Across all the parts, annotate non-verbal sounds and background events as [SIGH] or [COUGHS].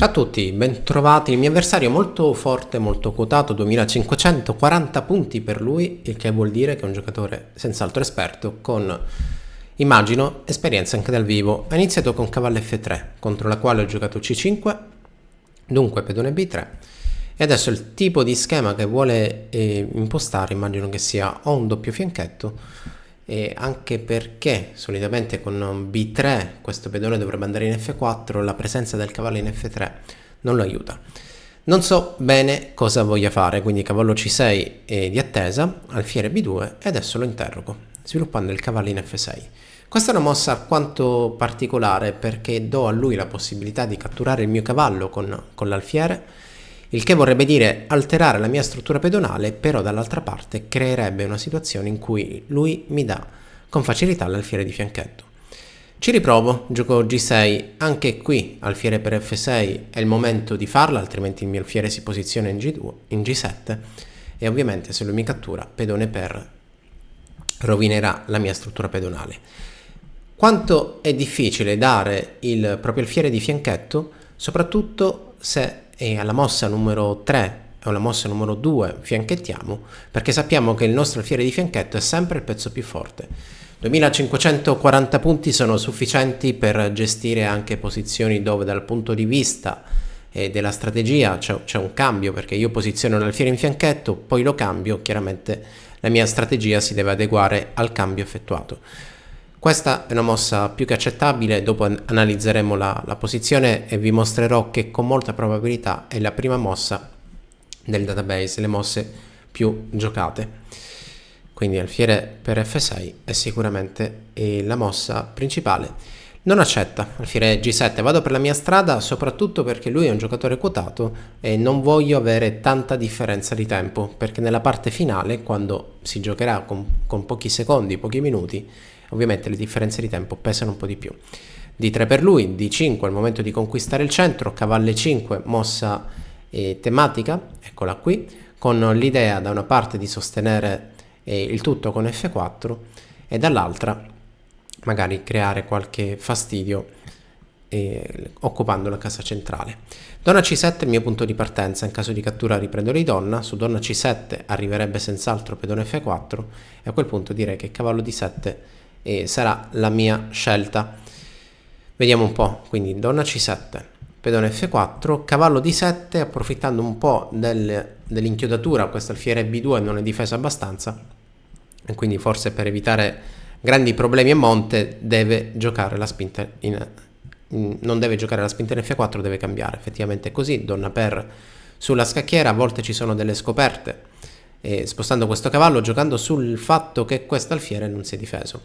Ciao a tutti, bentrovati. Il mio avversario molto forte, molto quotato, 2540 punti per lui, il che vuol dire che è un giocatore senz'altro esperto con, immagino, esperienza anche dal vivo. Ha iniziato con cavallo F3, contro la quale ho giocato C5, dunque pedone B3. E adesso il tipo di schema che vuole eh, impostare immagino che sia o un doppio fianchetto e anche perché solitamente con B3 questo pedone dovrebbe andare in F4 la presenza del cavallo in F3 non lo aiuta non so bene cosa voglia fare quindi cavallo C6 eh, di attesa alfiere B2 e adesso lo interrogo sviluppando il cavallo in F6 questa è una mossa quanto particolare perché do a lui la possibilità di catturare il mio cavallo con, con l'alfiere il che vorrebbe dire alterare la mia struttura pedonale, però dall'altra parte creerebbe una situazione in cui lui mi dà con facilità l'alfiere di fianchetto. Ci riprovo, gioco G6, anche qui alfiere per F6 è il momento di farla, altrimenti il mio alfiere si posiziona in, G2, in G7 e ovviamente se lui mi cattura pedone per rovinerà la mia struttura pedonale. Quanto è difficile dare il proprio alfiere di fianchetto, soprattutto se e alla mossa numero 3 e alla mossa numero 2 fianchettiamo perché sappiamo che il nostro alfiere di fianchetto è sempre il pezzo più forte. 2540 punti sono sufficienti per gestire anche posizioni dove dal punto di vista eh, della strategia c'è un cambio perché io posiziono l'alfiere in fianchetto, poi lo cambio, chiaramente la mia strategia si deve adeguare al cambio effettuato. Questa è una mossa più che accettabile, dopo analizzeremo la, la, posizione e vi mostrerò che con molta probabilità è la prima mossa del database, le mosse più giocate. Quindi alfiere per F6 è sicuramente eh, la mossa principale. Non accetta alfiere G7, vado per la mia strada soprattutto perché lui è un giocatore quotato e non voglio avere tanta differenza di tempo, perché nella parte finale, quando si giocherà con, con pochi secondi, pochi minuti, Ovviamente le differenze di tempo pesano un po' di più. D3 per lui, D5 al momento di conquistare il centro, cavalle 5 mossa eh, tematica, eccola qui, con l'idea da una parte di sostenere eh, il tutto con F4 e dall'altra magari creare qualche fastidio eh, occupando la casa centrale. Donna C7 è il mio punto di partenza, in caso di cattura riprendo lei donna, su donna C7 arriverebbe senz'altro pedone F4 e a quel punto direi che cavallo D7 e sarà la mia scelta. Vediamo un po', quindi donna c7, pedone f4, cavallo d7, approfittando un po' del, dell'inchiodatura, questa alfiere b2 non è difesa abbastanza, e quindi forse per evitare grandi problemi a monte deve giocare la spinta in, non deve giocare la spinta in f4, deve cambiare, effettivamente è così, donna per sulla scacchiera, a volte ci sono delle scoperte, eh, spostando questo cavallo giocando sul fatto che questo alfiere non si è difeso.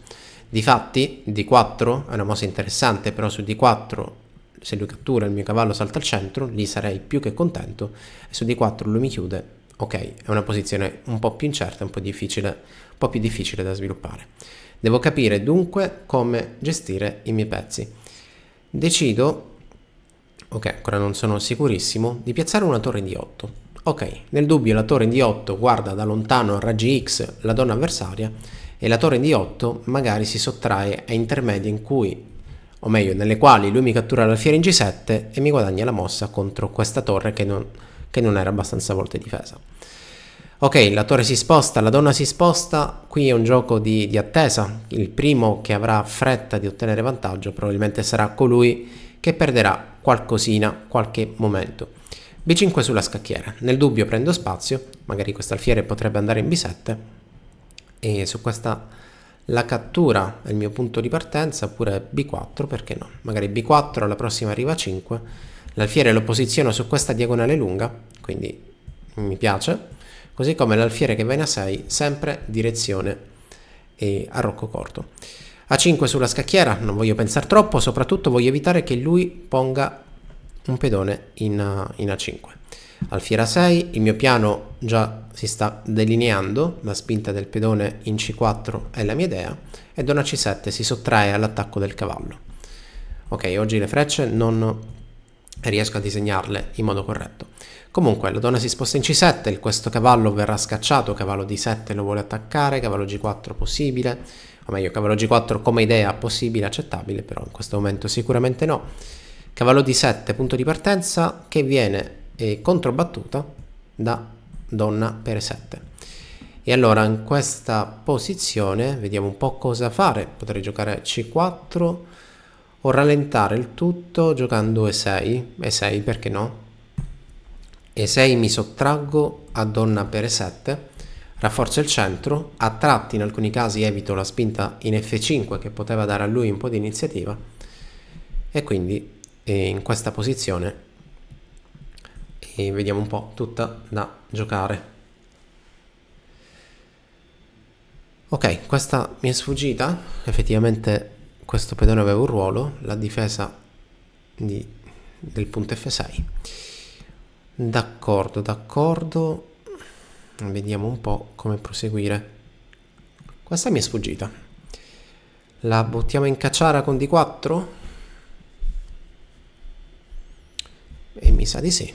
Difatti D4 è una mossa interessante, però su D4 se lui cattura il mio cavallo salta al centro, lì sarei più che contento, e su D4 lui mi chiude, ok, è una posizione un po' più incerta, un po, difficile, un po' più difficile da sviluppare. Devo capire dunque come gestire i miei pezzi. Decido, ok, ancora non sono sicurissimo, di piazzare una torre di 8 Ok, nel dubbio la torre in D8 guarda da lontano a raggi X la donna avversaria e la torre in D8 magari si sottrae a intermedie in cui, o meglio, nelle quali lui mi cattura l'alfiere in G7 e mi guadagna la mossa contro questa torre che non, che non era abbastanza volte difesa. Ok, la torre si sposta, la donna si sposta, qui è un gioco di, di, attesa, il primo che avrà fretta di ottenere vantaggio probabilmente sarà colui che perderà qualcosina, qualche momento. B5 sulla scacchiera, nel dubbio prendo spazio, magari questo alfiere potrebbe andare in B7 e su questa la cattura è il mio punto di partenza oppure B4 perché no, magari B4 alla prossima arriva a 5, l'alfiere lo posiziono su questa diagonale lunga, quindi mi piace, così come l'alfiere che va in A6 sempre direzione a rocco corto. A5 sulla scacchiera, non voglio pensare troppo, soprattutto voglio evitare che lui ponga un pedone in, uh, in A5. Alfiera 6, il mio piano già si sta delineando, la spinta del pedone in C4 è la mia idea, e donna C7 si sottrae all'attacco del cavallo. Ok, oggi le frecce non riesco a disegnarle in modo corretto. Comunque, la donna si sposta in C7, questo cavallo verrà scacciato, cavallo D7 lo vuole attaccare, cavallo G4 possibile, o meglio, cavallo G4 come idea possibile, accettabile, però in questo momento sicuramente no cavallo di 7 punto di partenza che viene eh, controbattuta da donna per 7 e allora in questa posizione vediamo un po' cosa fare potrei giocare c4 o rallentare il tutto giocando e6 e6 perché no e6 mi sottraggo a donna per 7 rafforzo il centro a tratti in alcuni casi evito la spinta in f5 che poteva dare a lui un po' di iniziativa e quindi e in questa posizione e vediamo un po' tutta da giocare ok questa mi è sfuggita effettivamente questo pedone aveva un ruolo la difesa di, del punto f6 d'accordo d'accordo vediamo un po' come proseguire questa mi è sfuggita la buttiamo in cacciara con d4 E mi sa di sì.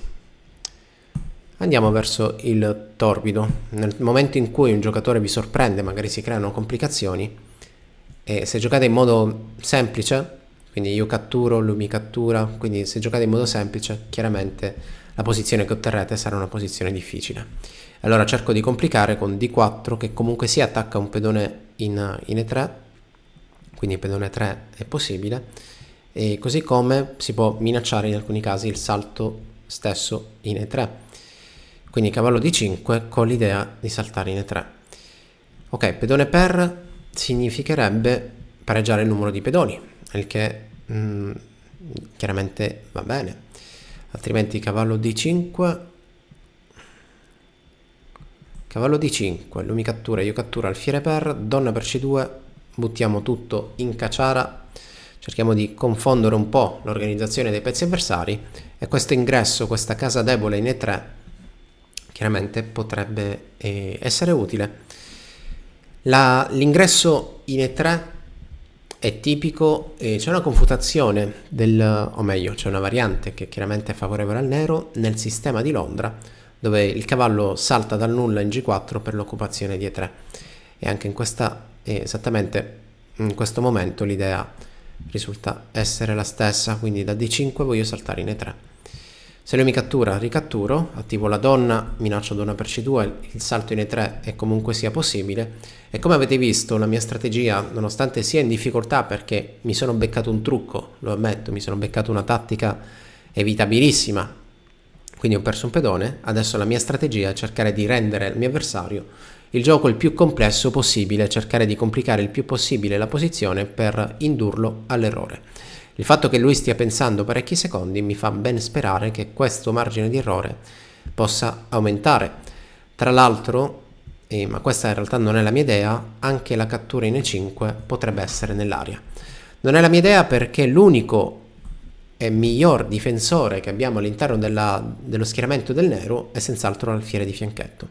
Andiamo verso il torbido. Nel momento in cui un giocatore vi sorprende, magari si creano complicazioni, e se giocate in modo semplice, quindi io catturo, lui mi cattura, quindi se giocate in modo semplice, chiaramente la posizione che otterrete sarà una posizione difficile. Allora cerco di complicare con D4 che comunque si attacca un pedone in, in E3, quindi pedone 3 è possibile, e così come si può minacciare in alcuni casi il salto stesso in E3. Quindi cavallo D5 con l'idea di saltare in E3. Ok, pedone per significherebbe pareggiare il numero di pedoni, il che mh, mm, chiaramente va bene. Altrimenti cavallo D5 Cavallo D5, lui mi cattura, io cattura alfiere per, donna per C2, buttiamo tutto in caciara cerchiamo di confondere un po' l'organizzazione dei pezzi avversari e questo ingresso, questa casa debole in E3 chiaramente potrebbe eh, essere utile. l'ingresso in E3 è tipico, eh, c'è una confutazione del, o meglio c'è una variante che chiaramente è favorevole al nero nel sistema di Londra dove il cavallo salta dal nulla in G4 per l'occupazione di E3 e anche in questa, eh, esattamente in questo momento l'idea risulta essere la stessa, quindi da D5 voglio saltare in E3. Se lui mi cattura, ricatturo, attivo la donna, minaccio donna per C2, il salto in E3 è comunque sia possibile e come avete visto la mia strategia, nonostante sia in difficoltà perché mi sono beccato un trucco, lo ammetto, mi sono beccato una tattica evitabilissima, quindi ho perso un pedone, adesso la mia strategia è cercare di rendere il mio avversario il gioco il più complesso possibile, cercare di complicare il più possibile la posizione per indurlo all'errore. Il fatto che lui stia pensando parecchi secondi mi fa ben sperare che questo margine di errore possa aumentare. Tra l'altro, eh, ma questa in realtà non è la mia idea, anche la cattura in E5 potrebbe essere nell'aria. Non è la mia idea perché l'unico e miglior difensore che abbiamo all'interno dello schieramento del Nero è senz'altro l'alfiere di fianchetto.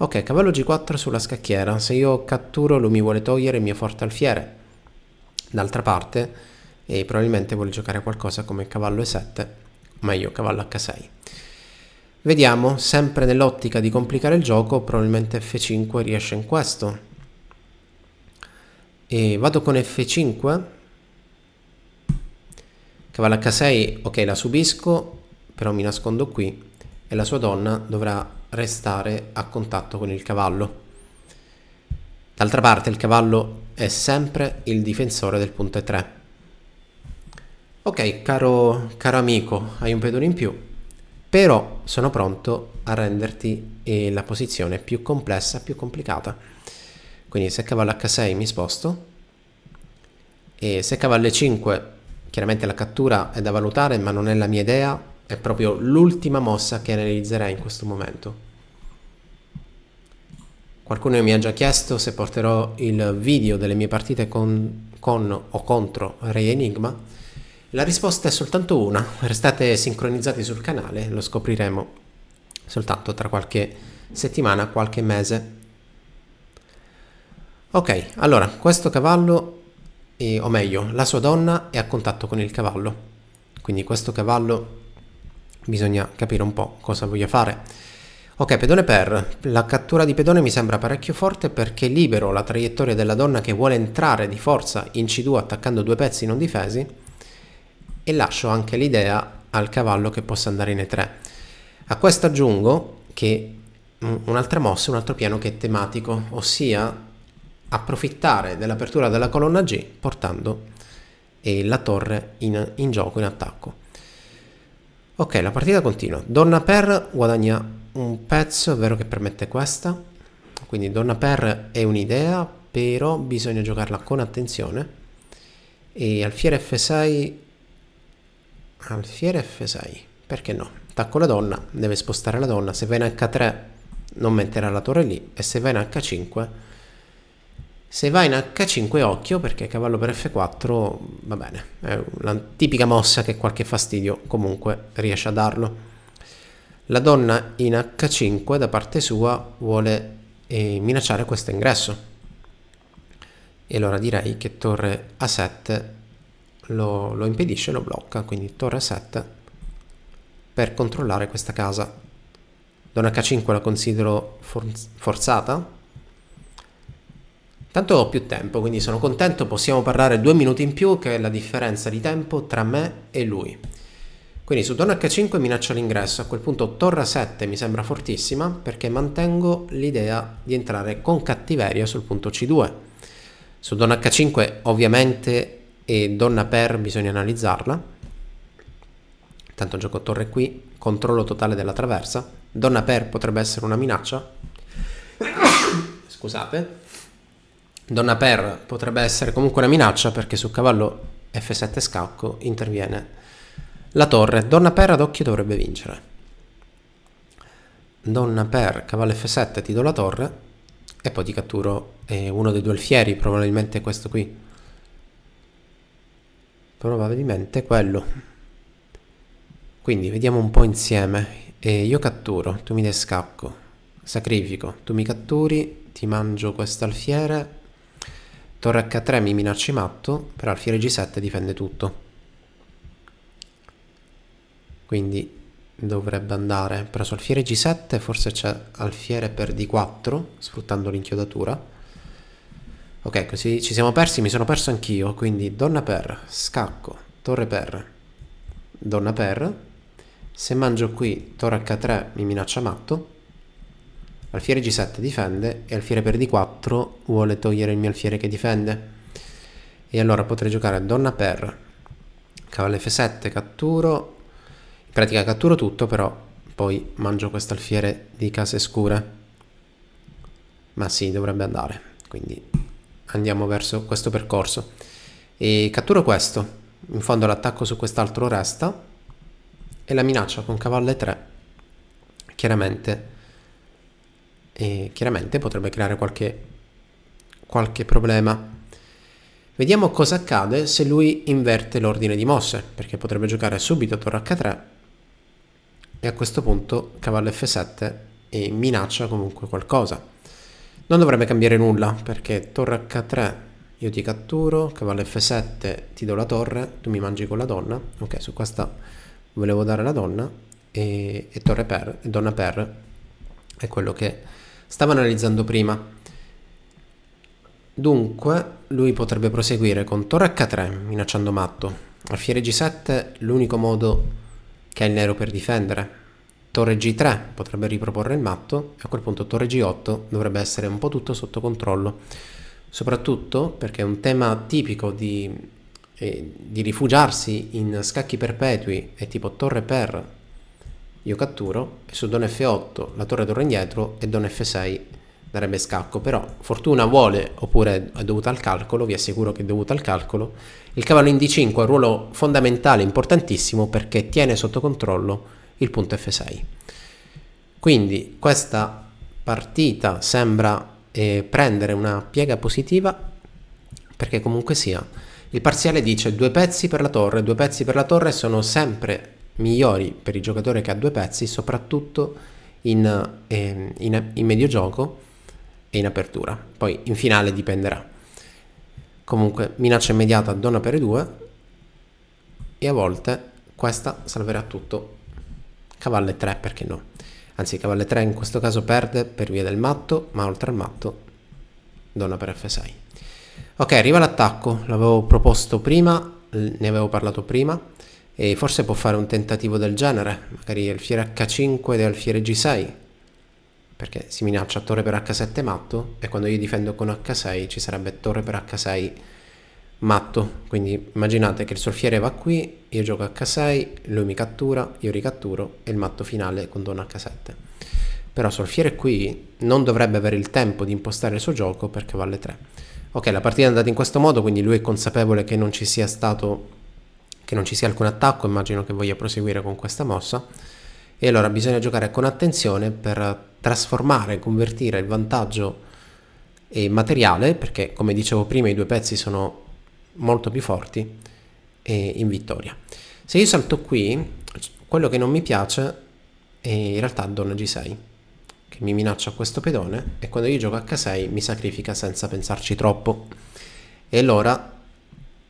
Ok, cavallo g4 sulla scacchiera. Se io catturo lui mi vuole togliere il mio forte alfiere. D'altra parte, eh, probabilmente vuole giocare qualcosa come cavallo e7, meglio cavallo h6. Vediamo, sempre nell'ottica di complicare il gioco, probabilmente f5 riesce in questo. E vado con f5. Cavallo h6, ok, la subisco, però mi nascondo qui e la sua donna dovrà restare a contatto con il cavallo. D'altra parte il cavallo è sempre il difensore del punto 3 Ok, caro, caro amico, hai un pedone in più, però sono pronto a renderti eh, la posizione più complessa, più complicata. Quindi se cavallo H6 mi sposto, e se cavallo 5 chiaramente la cattura è da valutare, ma non è la mia idea, è proprio l'ultima mossa che realizzerei in questo momento. Qualcuno mi ha già chiesto se porterò il video delle mie partite con, con o contro Re Enigma. La risposta è soltanto una, restate sincronizzati sul canale, lo scopriremo soltanto tra qualche settimana, qualche mese. Ok, allora, questo cavallo, eh, o meglio, la sua donna è a contatto con il cavallo. Quindi questo cavallo bisogna capire un po' cosa voglio fare. Ok, pedone per. La cattura di pedone mi sembra parecchio forte perché libero la traiettoria della donna che vuole entrare di forza in C2 attaccando due pezzi non difesi e lascio anche l'idea al cavallo che possa andare in E3. A questo aggiungo che un'altra mossa, un altro piano che è tematico, ossia approfittare dell'apertura della colonna G portando eh, la torre in, in gioco, in attacco. Ok, la partita continua. Donna Per guadagna un pezzo, è vero che permette questa. Quindi Donna Per è un'idea, però bisogna giocarla con attenzione. E alfiere F6... Alfiere F6, perché no? Attacco la donna, deve spostare la donna. Se va in H3 non metterà la torre lì e se va in H5 se va in H5 occhio perché cavallo per F4 va bene, è una tipica mossa che qualche fastidio comunque riesce a darlo. La donna in H5 da parte sua vuole eh, minacciare questo ingresso. E allora direi che torre A7 lo, lo impedisce, lo blocca, quindi torre A7 per controllare questa casa. Donna H5 la considero for forzata Tanto ho più tempo, quindi sono contento, possiamo parlare due minuti in più che è la differenza di tempo tra me e lui. Quindi su Don h5 minaccio l'ingresso, a quel punto torre 7 mi sembra fortissima perché mantengo l'idea di entrare con cattiveria sul punto c2. Su Don h5 ovviamente e donna per bisogna analizzarla. Tanto gioco torre qui, controllo totale della traversa. Donna per potrebbe essere una minaccia. [COUGHS] Scusate. Donna Per potrebbe essere comunque una minaccia perché su cavallo F7 scacco interviene la torre. Donna Per ad occhio dovrebbe vincere. Donna Per, cavallo F7, ti do la torre e poi ti catturo eh, uno dei due alfieri, probabilmente questo qui. Probabilmente quello. Quindi vediamo un po' insieme. Eh, io catturo, tu mi dai scacco, sacrifico, tu mi catturi, ti mangio questo alfiere Torre H3 mi minacci matto, però alfiere G7 difende tutto. Quindi dovrebbe andare. Però su alfiere G7 forse c'è alfiere per D4, sfruttando l'inchiodatura. Ok, così ci siamo persi, mi sono perso anch'io, quindi donna per, scacco, torre per, donna per. Se mangio qui torre H3 mi minaccia matto. Alfiere G7 difende e alfiere per D4 vuole togliere il mio alfiere che difende. E allora potrei giocare donna per cavallo F7, catturo. In pratica catturo tutto, però poi mangio questo alfiere di case scure. Ma sì, dovrebbe andare. Quindi andiamo verso questo percorso. E catturo questo. In fondo l'attacco su quest'altro resta. E la minaccia con cavallo 3 Chiaramente e chiaramente potrebbe creare qualche, qualche problema. Vediamo cosa accade se lui inverte l'ordine di mosse, perché potrebbe giocare subito torre h3 e a questo punto cavallo f7 e minaccia comunque qualcosa. Non dovrebbe cambiare nulla, perché torre h3 io ti catturo, cavallo f7 ti do la torre, tu mi mangi con la donna, ok su questa volevo dare la donna e, e torre per, e donna per è quello che stavo analizzando prima. Dunque, lui potrebbe proseguire con torre h3, minacciando matto. Alfiere g7, l'unico modo che ha il nero per difendere. Torre g3, potrebbe riproporre il matto. E a quel punto torre g8 dovrebbe essere un po' tutto sotto controllo. Soprattutto perché è un tema tipico di, eh, di rifugiarsi in scacchi perpetui e tipo torre per io catturo e su Don F8 la torre torna indietro e Don F6 darebbe scacco, però fortuna vuole oppure è dovuta al calcolo, vi assicuro che è dovuta al calcolo, il cavallo in D5 ha un ruolo fondamentale, importantissimo perché tiene sotto controllo il punto F6. Quindi questa partita sembra eh, prendere una piega positiva perché comunque sia il parziale dice due pezzi per la torre, due pezzi per la torre sono sempre migliori per il giocatore che ha due pezzi, soprattutto in, eh, in, in mediogioco e in apertura. Poi in finale dipenderà. Comunque, minaccia immediata donna per due, e a volte questa salverà tutto. Cavalle 3 perché no? Anzi, cavalle 3 in questo caso perde per via del matto, ma oltre al matto donna per F6. Ok, arriva l'attacco, l'avevo proposto prima, ne avevo parlato prima e forse può fare un tentativo del genere, magari alfiere H5 ed alfiere G6, perché si minaccia torre per H7 matto e quando io difendo con H6 ci sarebbe torre per H6 matto, quindi immaginate che il suo alfiere va qui, io gioco H6, lui mi cattura, io ricatturo e il matto finale con donna H7. Però Solfiere qui non dovrebbe avere il tempo di impostare il suo gioco perché vale 3. Ok, la partita è andata in questo modo, quindi lui è consapevole che non ci sia stato che non ci sia alcun attacco, immagino che voglia proseguire con questa mossa. E allora bisogna giocare con attenzione per trasformare, convertire il vantaggio in materiale, perché come dicevo prima i due pezzi sono molto più forti, e in vittoria. Se io salto qui, quello che non mi piace è in realtà donna g6, che mi minaccia questo pedone, e quando io gioco h6 mi sacrifica senza pensarci troppo. E allora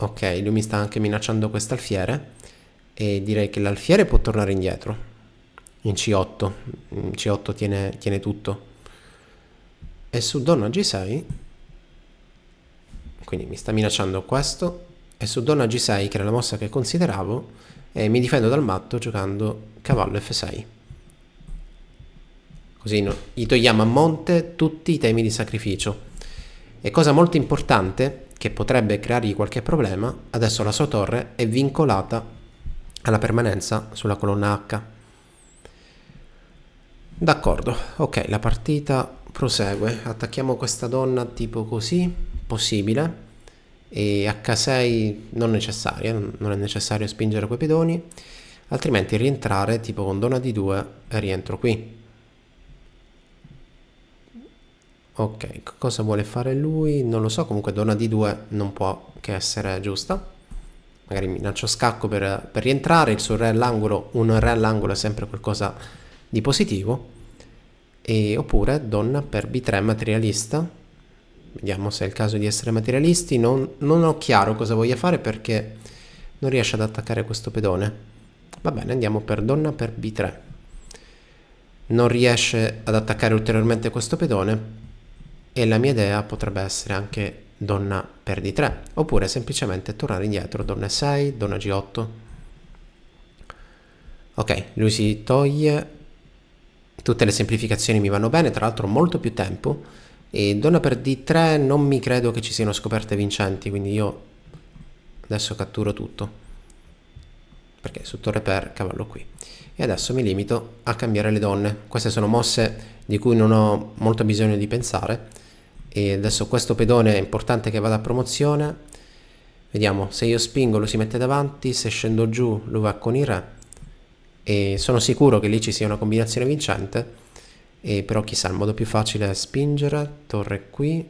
Ok, lui mi sta anche minacciando quest'alfiere e direi che l'alfiere può tornare indietro in C8. In C8 tiene, tiene tutto. E su donna G6 quindi mi sta minacciando questo e su donna G6 che era la mossa che consideravo e eh, mi difendo dal matto giocando cavallo F6 così no, gli togliamo a monte tutti i temi di sacrificio e cosa molto importante che potrebbe creargli qualche problema, adesso la sua torre è vincolata alla permanenza sulla colonna H. D'accordo, ok, la partita prosegue. Attacchiamo questa donna tipo così, possibile. E H6 non necessario, non è necessario spingere quei pedoni, altrimenti rientrare tipo con donna di 2 e rientro qui. ok cosa vuole fare lui non lo so comunque donna d 2 non può che essere giusta magari minaccio scacco per, per rientrare il suo re all'angolo un re all'angolo è sempre qualcosa di positivo e, oppure donna per b3 materialista vediamo se è il caso di essere materialisti non, non ho chiaro cosa voglia fare perché non riesce ad attaccare questo pedone va bene andiamo per donna per b3 non riesce ad attaccare ulteriormente questo pedone e la mia idea potrebbe essere anche donna per d3 oppure semplicemente tornare indietro donna 6 donna g8 ok lui si toglie tutte le semplificazioni mi vanno bene tra l'altro molto più tempo e donna per d3 non mi credo che ci siano scoperte vincenti quindi io adesso catturo tutto perché su torre per cavallo qui e adesso mi limito a cambiare le donne queste sono mosse di cui non ho molto bisogno di pensare e adesso questo pedone è importante che vada a promozione vediamo se io spingo lo si mette davanti se scendo giù lo va con il re e sono sicuro che lì ci sia una combinazione vincente e però chissà il modo più facile è spingere torre qui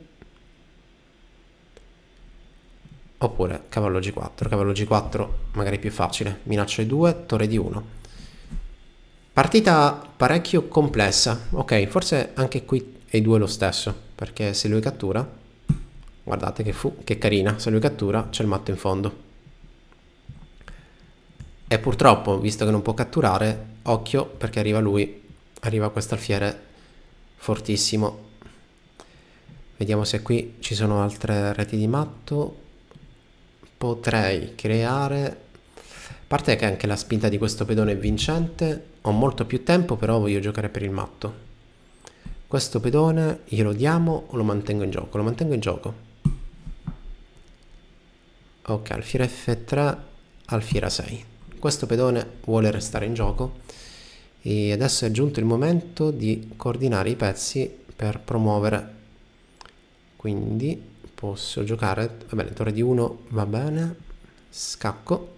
oppure cavallo g4 cavallo g4 magari più facile minaccia di 2 torre di 1 partita parecchio complessa ok forse anche qui e due lo stesso perché se lui cattura, guardate che, fu, che carina, se lui cattura c'è il matto in fondo. E purtroppo, visto che non può catturare, occhio perché arriva lui, arriva questo alfiere fortissimo. Vediamo se qui ci sono altre reti di matto. Potrei creare... A parte che anche la spinta di questo pedone è vincente, ho molto più tempo però voglio giocare per il matto. Questo pedone glielo diamo o lo mantengo in gioco? Lo mantengo in gioco. Ok, alfiera F3, alfiera 6. Questo pedone vuole restare in gioco e adesso è giunto il momento di coordinare i pezzi per promuovere. Quindi posso giocare, va bene, torre di 1 va bene, scacco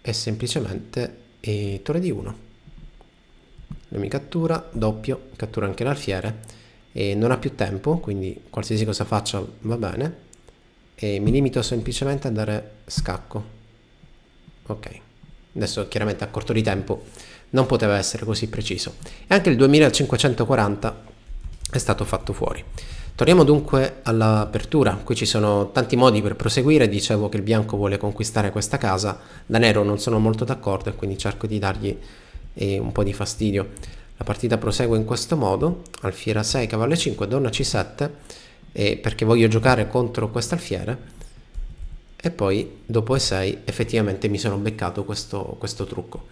e semplicemente e torre di 1 non mi cattura, doppio, cattura anche l'alfiere e non ha più tempo, quindi qualsiasi cosa faccia va bene e mi limito semplicemente a dare scacco. Ok, adesso chiaramente a corto di tempo non poteva essere così preciso e anche il 2540 è stato fatto fuori. Torniamo dunque all'apertura, qui ci sono tanti modi per proseguire, dicevo che il bianco vuole conquistare questa casa, da nero non sono molto d'accordo e quindi cerco di dargli e un po' di fastidio. La partita prosegue in questo modo, alfiera 6, cavallo 5, donna c7, perché voglio giocare contro quest'alfiere e poi dopo e6 effettivamente mi sono beccato questo, questo trucco.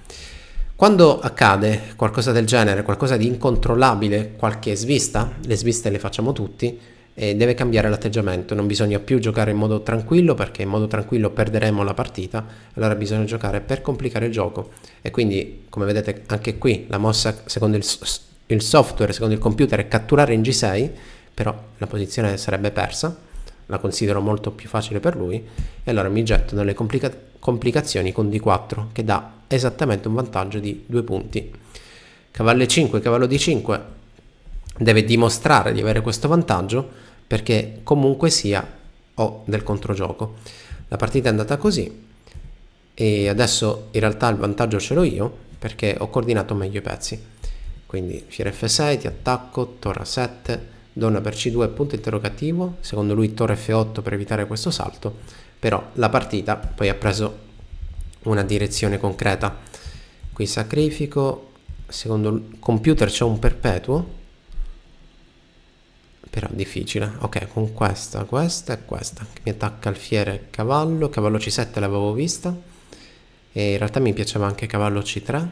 Quando accade qualcosa del genere, qualcosa di incontrollabile, qualche svista, le sviste le facciamo tutti, e deve cambiare l'atteggiamento, non bisogna più giocare in modo tranquillo perché in modo tranquillo perderemo la partita, allora bisogna giocare per complicare il gioco e quindi come vedete anche qui la mossa secondo il, il software, secondo il computer è catturare in G6, però la posizione sarebbe persa, la considero molto più facile per lui e allora mi getto nelle complica complicazioni con D4 che dà esattamente un vantaggio di due punti. Cavallo 5, cavallo D5 deve dimostrare di avere questo vantaggio perché comunque sia ho del controgioco. La partita è andata così e adesso in realtà il vantaggio ce l'ho io perché ho coordinato meglio i pezzi. Quindi fiere f6, ti attacco, torre 7 donna per c2, punto interrogativo, secondo lui torre f8 per evitare questo salto, però la partita poi ha preso una direzione concreta. Qui sacrifico, secondo il computer c'è un perpetuo, però difficile. Ok, con questa, questa e questa. mi attacca alfiere cavallo. Cavallo C7 l'avevo vista. E in realtà mi piaceva anche cavallo C3.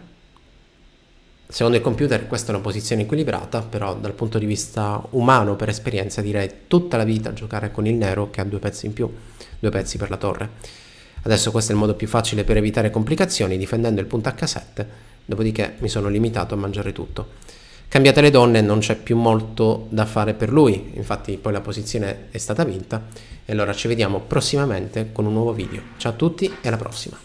Secondo il computer questa è una posizione equilibrata, però dal punto di vista umano, per esperienza, direi tutta la vita giocare con il nero che ha due pezzi in più, due pezzi per la torre. Adesso questo è il modo più facile per evitare complicazioni, difendendo il punto H7, dopodiché mi sono limitato a mangiare tutto. Cambiate le donne, non c'è più molto da fare per lui, infatti poi la posizione è stata vinta. E allora ci vediamo prossimamente con un nuovo video. Ciao a tutti e alla prossima!